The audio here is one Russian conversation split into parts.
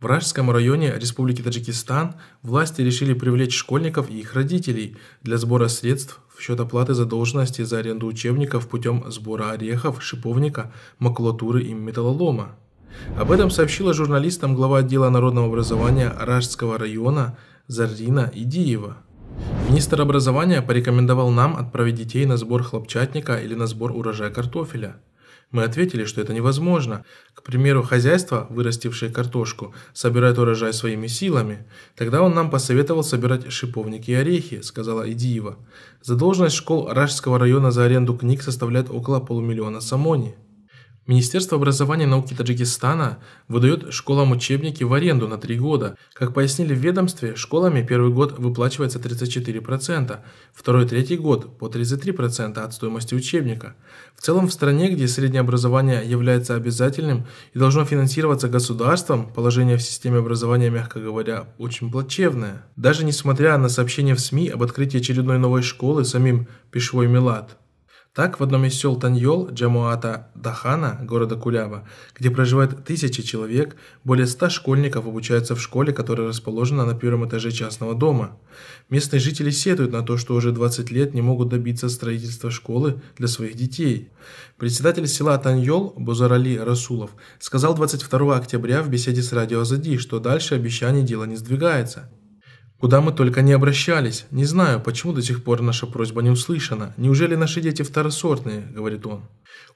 В Рашском районе Республики Таджикистан власти решили привлечь школьников и их родителей для сбора средств в счет оплаты задолженности за аренду учебников путем сбора орехов, шиповника, макулатуры и металлолома. Об этом сообщила журналистам глава отдела народного образования Рашского района Зарина Идиева. Министр образования порекомендовал нам отправить детей на сбор хлопчатника или на сбор урожая картофеля – мы ответили, что это невозможно. К примеру, хозяйство, вырастившее картошку, собирает урожай своими силами. Тогда он нам посоветовал собирать шиповники и орехи, сказала Идиева. Задолженность школ Ражского района за аренду книг составляет около полумиллиона самони. Министерство образования и науки Таджикистана выдает школам учебники в аренду на 3 года. Как пояснили в ведомстве, школами первый год выплачивается 34%, второй-третий год по 33% от стоимости учебника. В целом в стране, где среднее образование является обязательным и должно финансироваться государством, положение в системе образования, мягко говоря, очень плачевное. Даже несмотря на сообщения в СМИ об открытии очередной новой школы самим Пешвой Милад – так, в одном из сел Таньол Джамуата Дахана, города Куляба, где проживает тысячи человек, более ста школьников обучаются в школе, которая расположена на первом этаже частного дома. Местные жители сетуют на то, что уже 20 лет не могут добиться строительства школы для своих детей. Председатель села Таньол Бузарали Расулов сказал 22 октября в беседе с радио Азади, что дальше обещаний дело не сдвигается. Куда мы только не обращались. Не знаю, почему до сих пор наша просьба не услышана. Неужели наши дети второсортные?» – говорит он.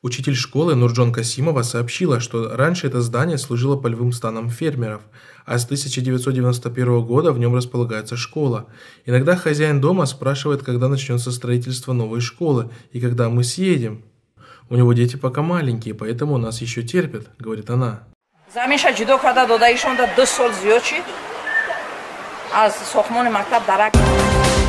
Учитель школы Нурджон Касимова сообщила, что раньше это здание служило полевым станом фермеров, а с 1991 года в нем располагается школа. Иногда хозяин дома спрашивает, когда начнется строительство новой школы и когда мы съедем. «У него дети пока маленькие, поэтому нас еще терпят», – говорит она. از ساختمان مکتب درک